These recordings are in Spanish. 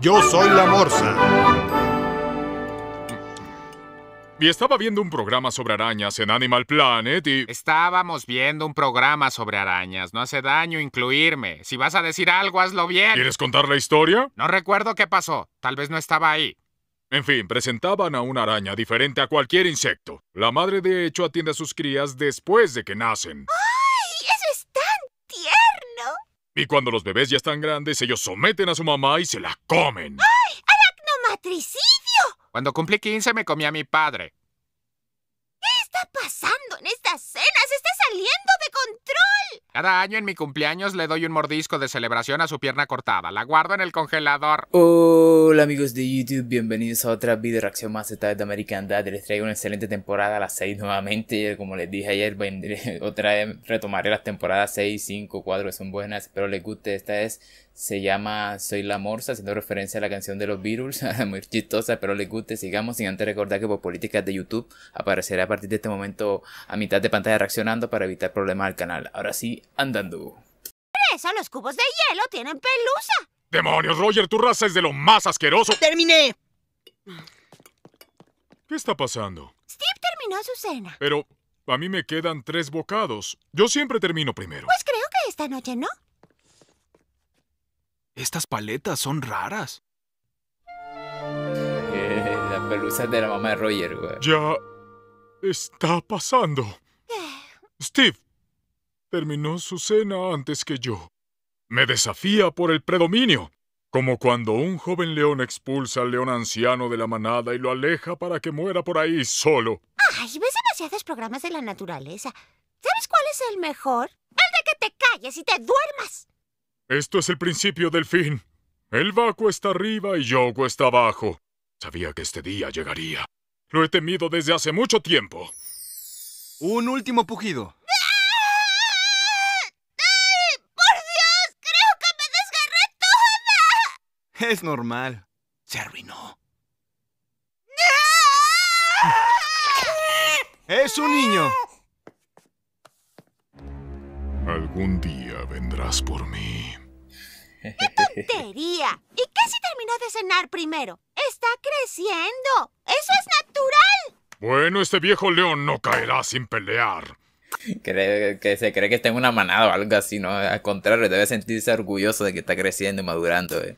Yo soy la morsa. Y estaba viendo un programa sobre arañas en Animal Planet y... Estábamos viendo un programa sobre arañas. No hace daño incluirme. Si vas a decir algo, hazlo bien. ¿Quieres contar la historia? No recuerdo qué pasó. Tal vez no estaba ahí. En fin, presentaban a una araña diferente a cualquier insecto. La madre de hecho atiende a sus crías después de que nacen. Y cuando los bebés ya están grandes, ellos someten a su mamá y se la comen. ¡Ay! ¡Aracnomatricidio! Cuando cumplí 15 me comí a mi padre. ¿Qué está pasando en estas cenas? ¡Está saliendo de control! Cada año en mi cumpleaños le doy un mordisco de celebración a su pierna cortada. La guardo en el congelador. Hola amigos de YouTube, bienvenidos a otra video reacción más esta vez de American Dad. Les traigo una excelente temporada a las 6 nuevamente. Como les dije ayer, vendré, otra vez retomaré las temporadas 6, 5, 4 que son buenas. Espero les guste. Esta es, se llama Soy la Morsa, haciendo referencia a la canción de los Beatles. Muy chistosa, espero les guste. Sigamos sin antes recordar que por políticas de YouTube aparecerá a partir de este momento a mitad de pantalla reaccionando para evitar problemas al canal. Ahora sí Andando. andando. ¡Presa! ¡Los cubos de hielo tienen pelusa! ¡Demonios, Roger! ¡Tu raza es de lo más asqueroso! ¡Terminé! ¿Qué está pasando? Steve terminó su cena. Pero a mí me quedan tres bocados. Yo siempre termino primero. Pues creo que esta noche no. Estas paletas son raras. la pelusa de la mamá de Roger, güey. Ya está pasando. Eh. Steve, terminó su cena antes que yo. Me desafía por el predominio, como cuando un joven león expulsa al león anciano de la manada y lo aleja para que muera por ahí solo. Ay, ves demasiados programas de la naturaleza. ¿Sabes cuál es el mejor? El de que te calles y te duermas. Esto es el principio del fin. El vaco está arriba y yo está abajo. Sabía que este día llegaría. Lo he temido desde hace mucho tiempo. Un último pujido. Es normal. Se arruinó. ¡Es un niño! Algún día vendrás por mí. ¡Qué tontería! Y si terminó de cenar primero. ¡Está creciendo! ¡Eso es natural! Bueno, este viejo león no caerá sin pelear. que se cree que está en una manada o algo así, ¿no? Al contrario, debe sentirse orgulloso de que está creciendo y madurando, ¿eh?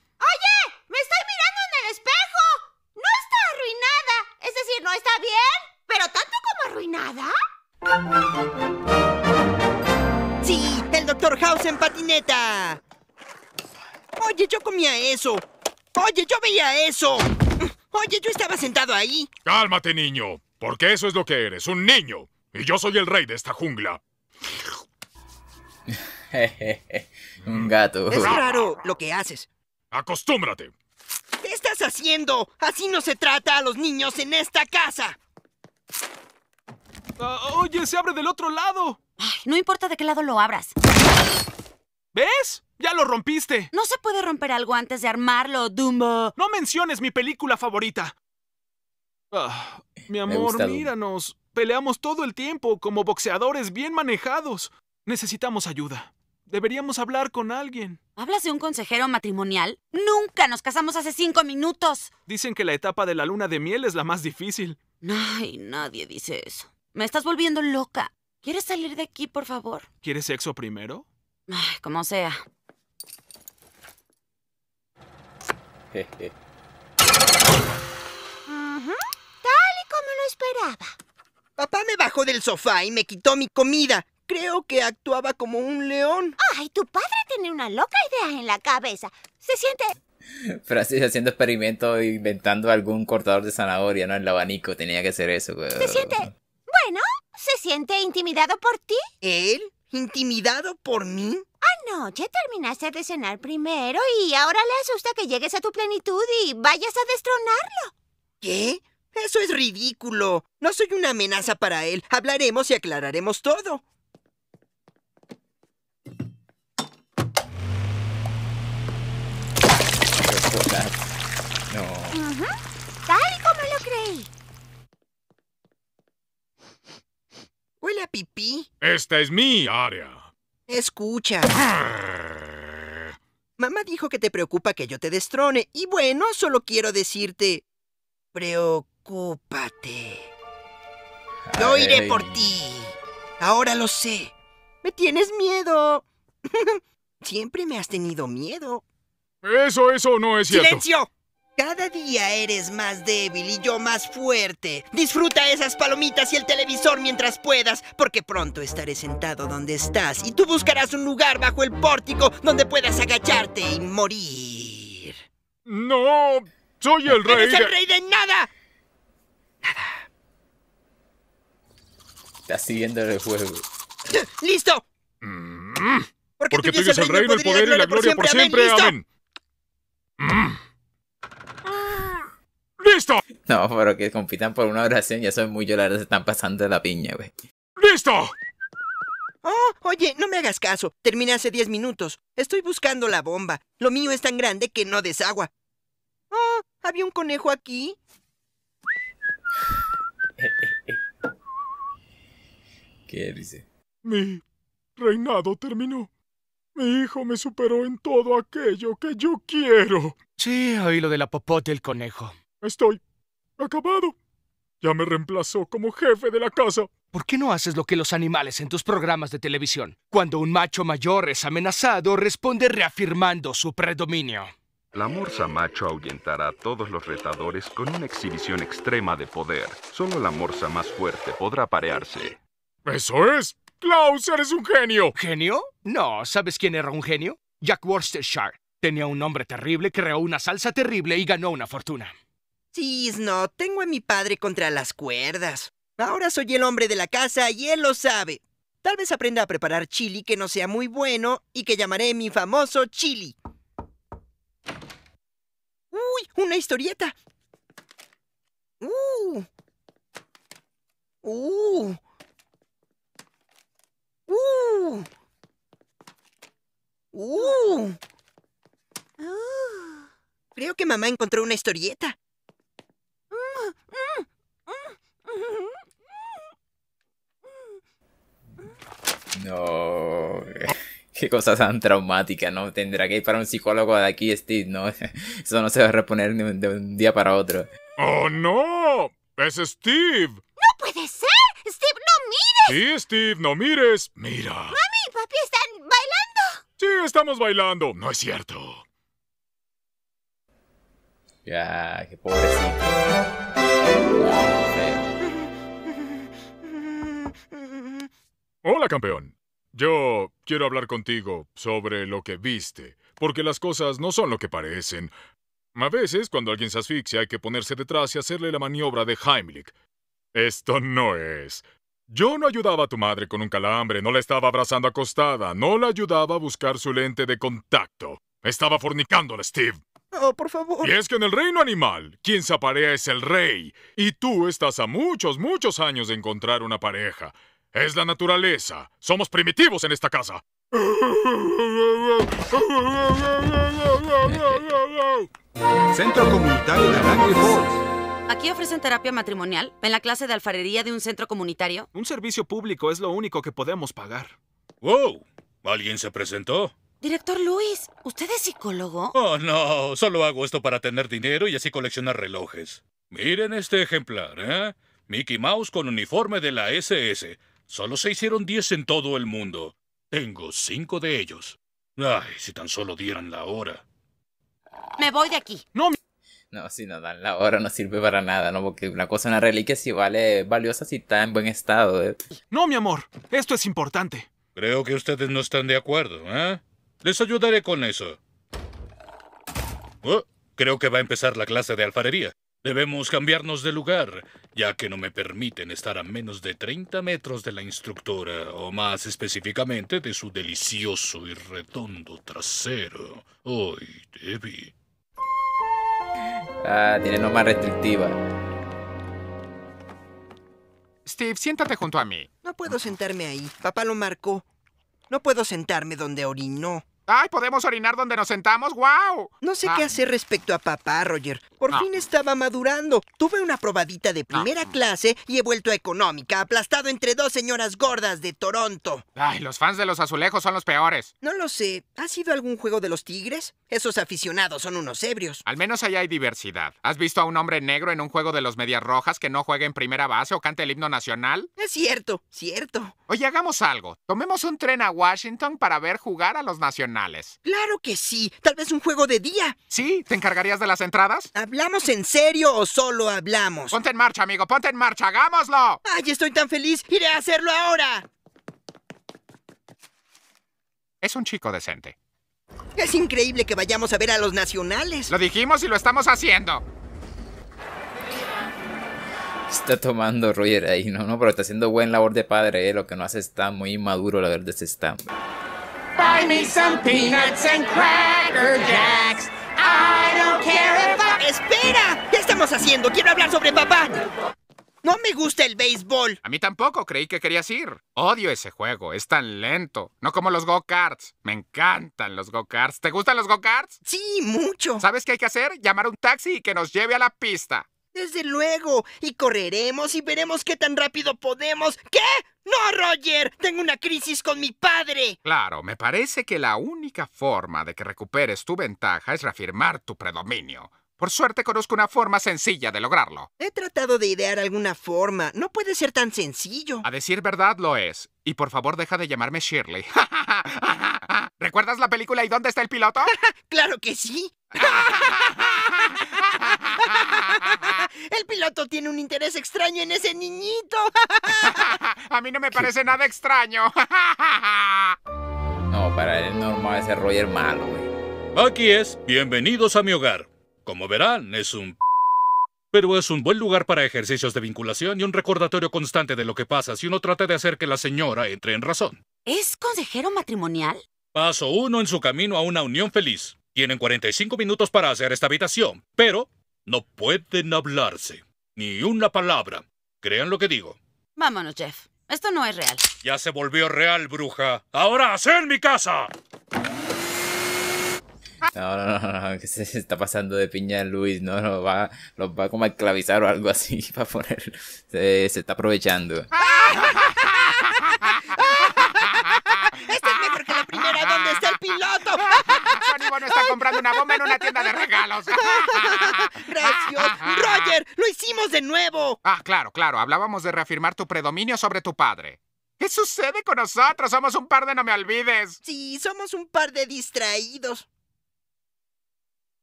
¡Sí! ¡El Dr. House en patineta! Oye, yo comía eso. Oye, yo veía eso. Oye, yo estaba sentado ahí. Cálmate, niño. Porque eso es lo que eres, un niño. Y yo soy el rey de esta jungla. un gato. Es raro lo que haces. Acostúmbrate. ¿Qué estás haciendo? Así no se trata a los niños en esta casa. Ah, ¡Oye, se abre del otro lado! Ay, no importa de qué lado lo abras. ¿Ves? ¡Ya lo rompiste! No se puede romper algo antes de armarlo, Dumbo. No menciones mi película favorita. Ah, mi amor, míranos. Peleamos todo el tiempo como boxeadores bien manejados. Necesitamos ayuda. Deberíamos hablar con alguien. ¿Hablas de un consejero matrimonial? Nunca nos casamos hace cinco minutos. Dicen que la etapa de la luna de miel es la más difícil. Ay, nadie dice eso. Me estás volviendo loca. ¿Quieres salir de aquí, por favor? ¿Quieres sexo primero? Ay, como sea. Tal y como lo esperaba. Papá me bajó del sofá y me quitó mi comida. Creo que actuaba como un león. Ay, tu padre tiene una loca idea en la cabeza. Se siente... Francis haciendo experimento, inventando algún cortador de zanahoria, ¿no? El abanico tenía que hacer eso, güey. Se siente siente intimidado por ti? ¿Él? ¿Intimidado por mí? Anoche terminaste de cenar primero y ahora le asusta que llegues a tu plenitud y vayas a destronarlo. ¿Qué? Eso es ridículo. No soy una amenaza para él. Hablaremos y aclararemos todo. No. Tal como lo creí. Huele a pipí. Esta es mi área. Escucha. Ah. Mamá dijo que te preocupa que yo te destrone. Y bueno, solo quiero decirte... Preocúpate. Yo iré por ti. Ahora lo sé. Me tienes miedo. Siempre me has tenido miedo. Eso, eso no es cierto. ¡Silencio! Cada día eres más débil y yo más fuerte. Disfruta esas palomitas y el televisor mientras puedas, porque pronto estaré sentado donde estás y tú buscarás un lugar bajo el pórtico donde puedas agacharte y morir. No, soy el rey. ¡Eres de... el rey de nada! Nada. La siguiendo mm. el ¡Listo! Porque, el reino, el poder y la gloria por siempre. Mm. No, pero que compitan por una oración, ya eso muy llorar, se están pasando de la piña, güey. ¡Listo! Oh, oye, no me hagas caso. Terminé hace 10 minutos. Estoy buscando la bomba. Lo mío es tan grande que no desagua. Oh, había un conejo aquí. ¿Qué dice? Mi reinado terminó. Mi hijo me superó en todo aquello que yo quiero. Sí, oí lo de la popote el conejo. Estoy acabado. Ya me reemplazó como jefe de la casa. ¿Por qué no haces lo que los animales en tus programas de televisión? Cuando un macho mayor es amenazado, responde reafirmando su predominio. La morsa macho ahuyentará a todos los retadores con una exhibición extrema de poder. Solo la morsa más fuerte podrá parearse. ¡Eso es! ¡Klaus, eres un genio! ¿Genio? No, ¿sabes quién era un genio? Jack Worcestershire. Tenía un nombre terrible, creó una salsa terrible y ganó una fortuna. Sí, no, tengo a mi padre contra las cuerdas. Ahora soy el hombre de la casa y él lo sabe. Tal vez aprenda a preparar chili que no sea muy bueno y que llamaré mi famoso chili. ¡Uy! ¡Una historieta! ¡Uh! ¡Uh! ¡Uh! ¡Uh! Ah. Creo que mamá encontró una historieta. Qué cosa tan traumática, ¿no? Tendrá que ir para un psicólogo de aquí, Steve, ¿no? Eso no se va a reponer de un día para otro. ¡Oh, no! ¡Es Steve! ¡No puede ser! ¡Steve, no mires! Sí, Steve, no mires. Mira. Mami y papi están bailando. Sí, estamos bailando. No es cierto. Ya, qué pobrecito. Hola, campeón. Yo quiero hablar contigo sobre lo que viste, porque las cosas no son lo que parecen. A veces, cuando alguien se asfixia, hay que ponerse detrás y hacerle la maniobra de Heimlich. Esto no es. Yo no ayudaba a tu madre con un calambre, no la estaba abrazando acostada, no la ayudaba a buscar su lente de contacto. Estaba fornicándola, Steve. Oh, por favor. Y es que en el reino animal, quien se aparea es el rey. Y tú estás a muchos, muchos años de encontrar una pareja. Es la naturaleza. Somos primitivos en esta casa. Centro Comunitario de Langley Falls. Aquí ofrecen terapia matrimonial en la clase de alfarería de un centro comunitario. Un servicio público es lo único que podemos pagar. ¡Wow! ¿Alguien se presentó? Director Luis, ¿usted es psicólogo? Oh, no. Solo hago esto para tener dinero y así coleccionar relojes. Miren este ejemplar, ¿eh? Mickey Mouse con uniforme de la SS. Solo se hicieron 10 en todo el mundo. Tengo cinco de ellos. Ay, si tan solo dieran la hora. Me voy de aquí. No, no, si no dan la hora no sirve para nada, ¿no? Porque una cosa, una reliquia si vale valiosa si está en buen estado. ¿eh? No, mi amor, esto es importante. Creo que ustedes no están de acuerdo, ¿eh? Les ayudaré con eso. Oh, creo que va a empezar la clase de alfarería. Debemos cambiarnos de lugar, ya que no me permiten estar a menos de 30 metros de la instructora, o más específicamente de su delicioso y redondo trasero. ¡Ay, Debbie! Ah, tiene nomás restrictiva. Steve, siéntate junto a mí. No puedo sentarme ahí. Papá lo marcó. No puedo sentarme donde orinó. ¡Ay, podemos orinar donde nos sentamos! ¡Wow! No sé qué ah. hacer respecto a papá, Roger. Por fin estaba madurando. Tuve una probadita de primera clase y he vuelto a económica, aplastado entre dos señoras gordas de Toronto. ¡Ay, los fans de los azulejos son los peores! No lo sé. ¿Ha sido algún juego de los tigres? Esos aficionados son unos ebrios. Al menos allá hay diversidad. ¿Has visto a un hombre negro en un juego de los medias rojas que no juegue en primera base o cante el himno nacional? Es cierto, cierto. Oye, hagamos algo. Tomemos un tren a Washington para ver jugar a los nacionales. Claro que sí. Tal vez un juego de día. ¿Sí? ¿Te encargarías de las entradas? ¿Hablamos en serio o solo hablamos? Ponte en marcha, amigo. Ponte en marcha. Hagámoslo. Ay, estoy tan feliz. Iré a hacerlo ahora. Es un chico decente. Es increíble que vayamos a ver a los nacionales. Lo dijimos y lo estamos haciendo está tomando Roger ahí, ¿no? no Pero está haciendo buen labor de padre, ¿eh? lo que no hace está muy maduro la verdad ese Stan. Buy me some and cracker I don't care ¡Espera! ¿Qué estamos haciendo? Quiero hablar sobre papá. No me gusta el béisbol. A mí tampoco, creí que querías ir. Odio ese juego, es tan lento. No como los go-karts. Me encantan los go-karts. ¿Te gustan los go-karts? Sí, mucho. ¿Sabes qué hay que hacer? Llamar un taxi y que nos lleve a la pista. Desde luego, y correremos y veremos qué tan rápido podemos. ¿Qué? No, Roger, tengo una crisis con mi padre. Claro, me parece que la única forma de que recuperes tu ventaja es reafirmar tu predominio. Por suerte conozco una forma sencilla de lograrlo. He tratado de idear alguna forma. No puede ser tan sencillo. A decir verdad lo es. Y por favor deja de llamarme Shirley. ¿Recuerdas la película y dónde está el piloto? claro que sí. tiene un interés extraño en ese niñito. A mí no me parece nada extraño. no, para él normal ese rollo malo, güey. Aquí es, bienvenidos a mi hogar. Como verán, es un... Pero es un buen lugar para ejercicios de vinculación y un recordatorio constante de lo que pasa si uno trata de hacer que la señora entre en razón. ¿Es consejero matrimonial? Paso uno en su camino a una unión feliz. Tienen 45 minutos para hacer esta habitación, pero no pueden hablarse. Ni una palabra. Crean lo que digo. Vámonos, Jeff. Esto no es real. Ya se volvió real, bruja. ¡Ahora hacer mi casa! No, no, no, no, se está pasando de piña Luis, no, no, va, los va como a esclavizar o algo así para poner. Se, está aprovechando. Esto es mejor que la primera, ¿dónde está el piloto? no está comprando una bomba en una tienda de regalos. ¡Gracias! ¡Roger! ¡Lo hicimos de nuevo! Ah, claro, claro. Hablábamos de reafirmar tu predominio sobre tu padre. ¿Qué sucede con nosotros? Somos un par de no me olvides. Sí, somos un par de distraídos.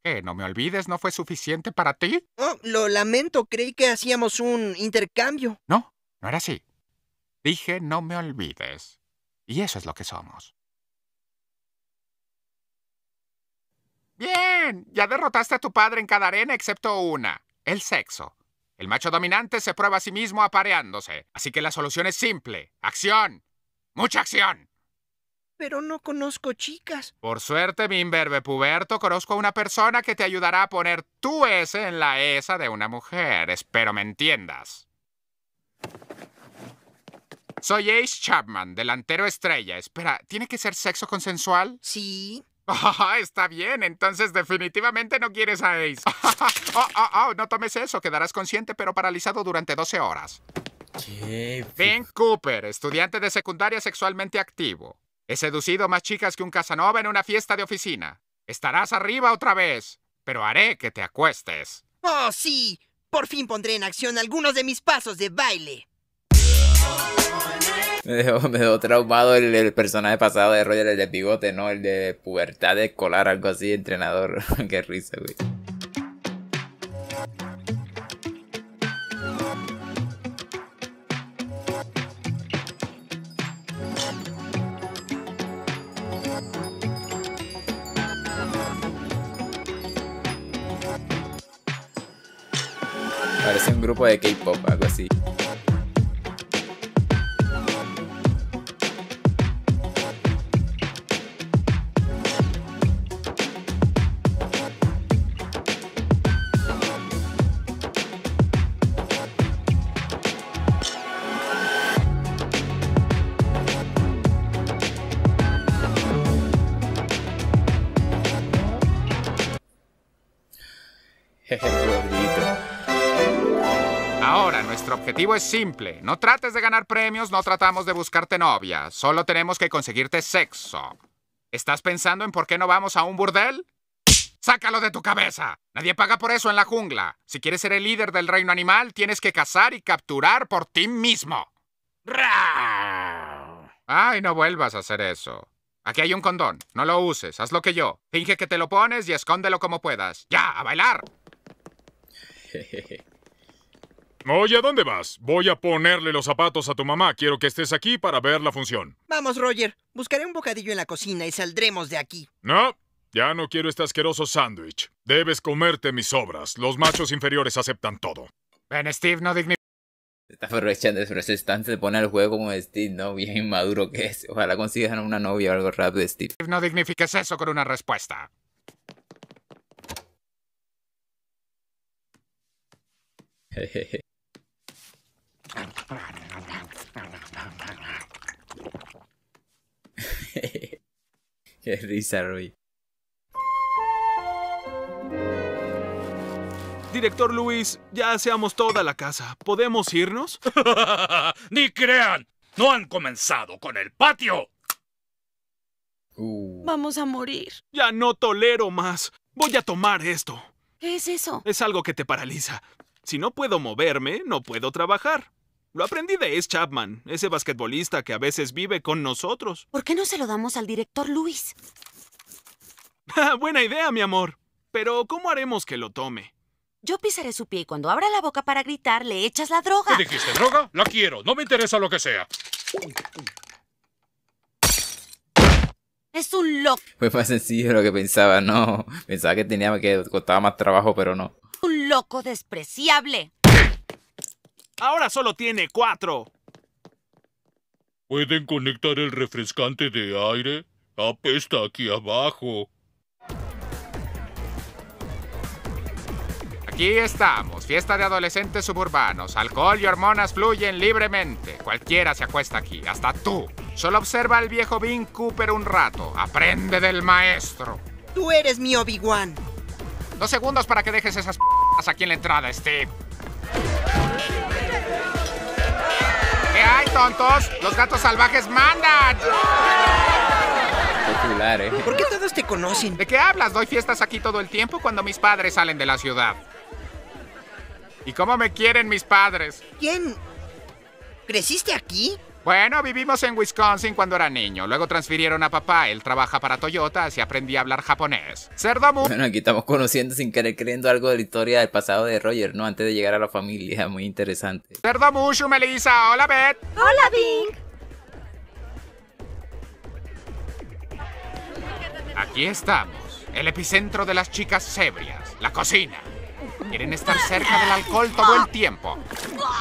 ¿Qué? ¿No me olvides? ¿No fue suficiente para ti? Oh, lo lamento. Creí que hacíamos un intercambio. No, no era así. Dije no me olvides. Y eso es lo que somos. ya derrotaste a tu padre en cada arena excepto una, el sexo. El macho dominante se prueba a sí mismo apareándose, así que la solución es simple. ¡Acción! ¡Mucha acción! Pero no conozco chicas. Por suerte, mi imberbe puberto, conozco a una persona que te ayudará a poner tu S en la esa de una mujer. Espero me entiendas. Soy Ace Chapman, delantero estrella. Espera, ¿tiene que ser sexo consensual? Sí. Oh, está bien, entonces definitivamente no quieres a Ace. Oh, oh, oh, no tomes eso, quedarás consciente pero paralizado durante 12 horas. ¿Qué? Ben Cooper, estudiante de secundaria sexualmente activo. He seducido más chicas que un Casanova en una fiesta de oficina. Estarás arriba otra vez, pero haré que te acuestes. ¡Oh, sí! Por fin pondré en acción algunos de mis pasos de baile. Me dejó, traumado el, personaje pasado de Roger, el de bigote, ¿no? El de pubertad escolar, algo así, entrenador. Qué risa, güey. Parece un grupo de K-pop, algo así. Nuestro objetivo es simple. No trates de ganar premios, no tratamos de buscarte novia. Solo tenemos que conseguirte sexo. ¿Estás pensando en por qué no vamos a un burdel? ¡Sácalo de tu cabeza! Nadie paga por eso en la jungla. Si quieres ser el líder del reino animal, tienes que cazar y capturar por ti mismo. Ay, no vuelvas a hacer eso. Aquí hay un condón. No lo uses. Haz lo que yo. Finge que te lo pones y escóndelo como puedas. ¡Ya! ¡A bailar! Oye, ¿a dónde vas? Voy a ponerle los zapatos a tu mamá. Quiero que estés aquí para ver la función. Vamos, Roger. Buscaré un bocadillo en la cocina y saldremos de aquí. No, ya no quiero este asqueroso sándwich. Debes comerte mis obras. Los machos inferiores aceptan todo. Ven, Steve, no dignifica. Está aprovechando, pero se antes de poner el juego como Steve, ¿no? Bien inmaduro que es. Ojalá consigan una novia o algo rápido, Steve. No dignifiques eso con una respuesta. Jejeje. Qué risa, Director Luis, ya seamos toda la casa. ¿Podemos irnos? ¡Ni crean! ¡No han comenzado con el patio! Uh. Vamos a morir. Ya no tolero más. Voy a tomar esto. ¿Qué es eso? Es algo que te paraliza. Si no puedo moverme, no puedo trabajar. Lo aprendí de S. Chapman, ese basquetbolista que a veces vive con nosotros. ¿Por qué no se lo damos al director Luis? Buena idea, mi amor. Pero ¿cómo haremos que lo tome? Yo pisaré su pie y cuando abra la boca para gritar, le echas la droga. ¿Qué dijiste, droga? La quiero. No me interesa lo que sea. Es un loco. Fue más sencillo lo que pensaba, no. Pensaba que tenía que costaba más trabajo, pero no. Un loco despreciable. Ahora solo tiene cuatro. ¿Pueden conectar el refrescante de aire? Apesta aquí abajo. Aquí estamos, fiesta de adolescentes suburbanos. Alcohol y hormonas fluyen libremente. Cualquiera se acuesta aquí, hasta tú. Solo observa al viejo Vin Cooper un rato. Aprende del maestro. Tú eres mi Obi-Wan. Dos segundos para que dejes esas p***as aquí en la entrada, Steve. ¿Qué hay, tontos? Los gatos salvajes mandan. Popular, ¿eh? ¿Por qué todos te conocen? ¿De qué hablas? Doy fiestas aquí todo el tiempo cuando mis padres salen de la ciudad. ¿Y cómo me quieren mis padres? ¿Quién? ¿Creciste aquí? Bueno, vivimos en Wisconsin cuando era niño. Luego transfirieron a papá, él trabaja para Toyota, así aprendí a hablar japonés. Cerdamu. Bueno, aquí estamos conociendo sin querer creyendo algo de la historia del pasado de Roger, ¿no? Antes de llegar a la familia, muy interesante. Mushu, Melissa, hola Beth. Hola Bing. Aquí estamos, el epicentro de las chicas sebrias, la cocina. Quieren estar cerca del alcohol todo el tiempo.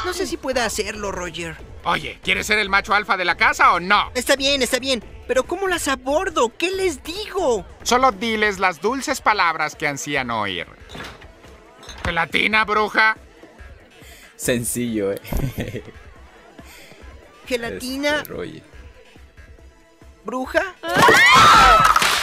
No sé si pueda hacerlo, Roger. Oye, ¿quieres ser el macho alfa de la casa o no? Está bien, está bien. Pero ¿cómo las abordo? ¿Qué les digo? Solo diles las dulces palabras que ansían oír. ¿Gelatina, bruja? Sencillo, eh. ¿Gelatina? Este ¿Bruja?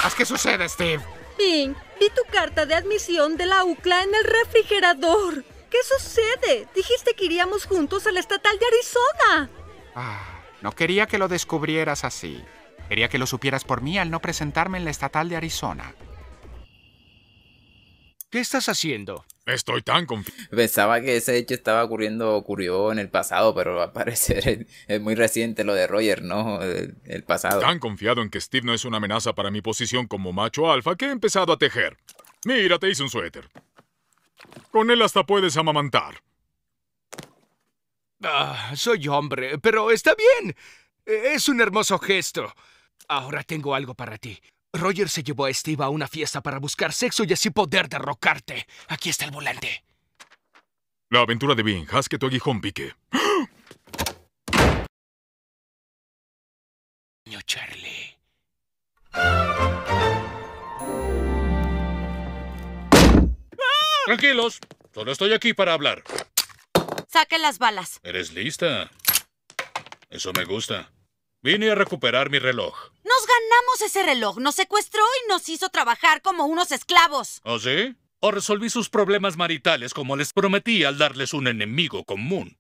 Haz que sucede, Steve. Pink, vi tu carta de admisión de la UCLA en el refrigerador. ¿Qué sucede? Dijiste que iríamos juntos a la estatal de Arizona. Ah, no quería que lo descubrieras así. Quería que lo supieras por mí al no presentarme en la estatal de Arizona. ¿Qué estás haciendo? Estoy tan confiado. Pensaba que ese hecho estaba ocurriendo, ocurrió en el pasado, pero al parecer muy reciente lo de Roger, ¿no? El, el pasado. Tan confiado en que Steve no es una amenaza para mi posición como macho alfa que he empezado a tejer. Mira, te hice un suéter. Con él hasta puedes amamantar. Ah, soy hombre, pero está bien. Es un hermoso gesto. Ahora tengo algo para ti. Roger se llevó a Steve a una fiesta para buscar sexo y así poder derrocarte. Aquí está el volante. La aventura de Bing. Haz que tu pique. Charlie. Tranquilos, solo estoy aquí para hablar. Saque las balas. Eres lista. Eso me gusta. Vine a recuperar mi reloj. Nos ganamos ese reloj, nos secuestró y nos hizo trabajar como unos esclavos. ¿Oh, sí? O resolví sus problemas maritales como les prometí al darles un enemigo común.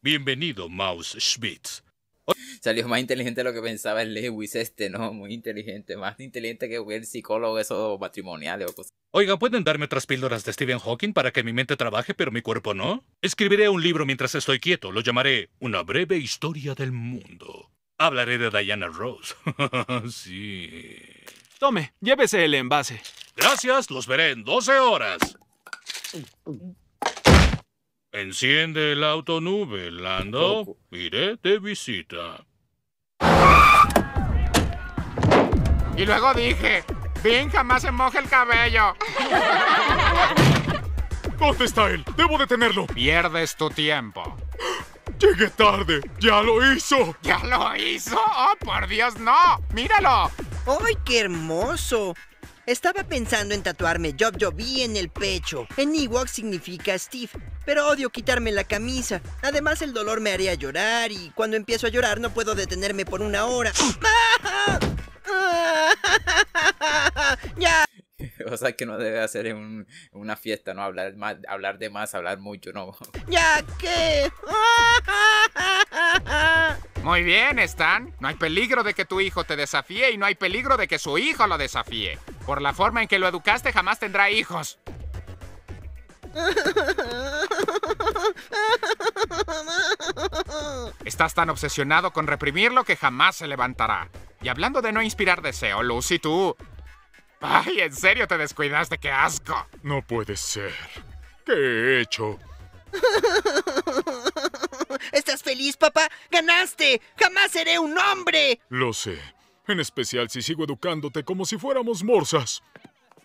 Bienvenido, Maus Schmitz salió más inteligente de lo que pensaba el Lewis este, ¿no? Muy inteligente, más inteligente que el psicólogo eso matrimonial o cosas. Oiga, ¿pueden darme otras píldoras de Stephen Hawking para que mi mente trabaje pero mi cuerpo no? Escribiré un libro mientras estoy quieto, lo llamaré Una breve historia del mundo. Hablaré de Diana Rose. sí. Tome, llévese el envase. Gracias, los veré en 12 horas. Enciende el nube, Lando. Iré de visita. Y luego dije, Vin jamás se moja el cabello. ¿Dónde está él? Debo detenerlo. Pierdes tu tiempo. Llegué tarde. Ya lo hizo. ¿Ya lo hizo? Oh, por Dios, no. Míralo. ¡Ay, qué hermoso! Estaba pensando en tatuarme Job Joby en el pecho. En Ewok significa Steve, pero odio quitarme la camisa. Además, el dolor me haría llorar y cuando empiezo a llorar no puedo detenerme por una hora. ¡Ah! ya. O sea que no debe hacer en, una fiesta, ¿no? Hablar hablar de más, hablar mucho, ¿no? ¡Ya qué Muy bien, Stan. No hay peligro de que tu hijo te desafíe y no hay peligro de que su hijo lo desafíe. Por la forma en que lo educaste, jamás tendrá hijos. Estás tan obsesionado con reprimirlo que jamás se levantará. Y hablando de no inspirar deseo, Lucy, tú... ¡Ay, en serio te descuidas de ¡Qué asco! No puede ser. ¿Qué he hecho? ¿Estás feliz, papá? ¡Ganaste! ¡Jamás seré un hombre! Lo sé. En especial si sigo educándote como si fuéramos morsas.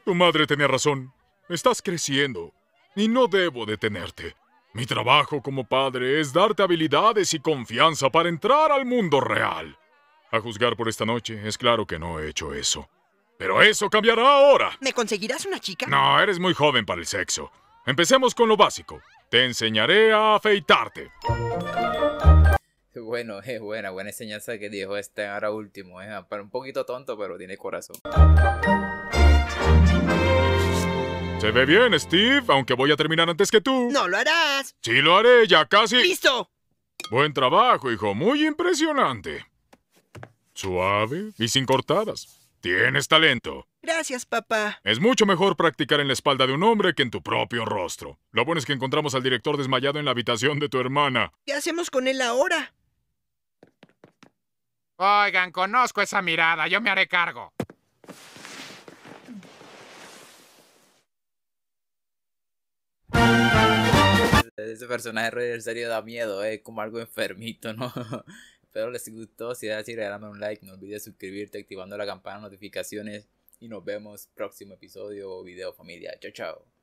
Tu madre tenía razón. Estás creciendo y no debo detenerte. Mi trabajo como padre es darte habilidades y confianza para entrar al mundo real. A juzgar por esta noche, es claro que no he hecho eso. Pero eso cambiará ahora. ¿Me conseguirás una chica? No, eres muy joven para el sexo. Empecemos con lo básico. Te enseñaré a afeitarte. Bueno, es eh, buena, buena enseñanza que dijo este ahora último. ¿eh? un poquito tonto, pero tiene corazón. Se ve bien, Steve, aunque voy a terminar antes que tú. No lo harás. Sí lo haré, ya casi. ¡Listo! Buen trabajo, hijo. Muy impresionante. Suave y sin cortadas. Tienes talento. Gracias, papá. Es mucho mejor practicar en la espalda de un hombre que en tu propio rostro. Lo bueno es que encontramos al director desmayado en la habitación de tu hermana. ¿Qué hacemos con él ahora? Oigan, conozco esa mirada. Yo me haré cargo. Ese personaje en serio da miedo, es eh, como algo enfermito, ¿no? Espero les gustó, si es así regálame un like, no olvides suscribirte activando la campana de notificaciones y nos vemos próximo episodio o video familia. Chao, chao.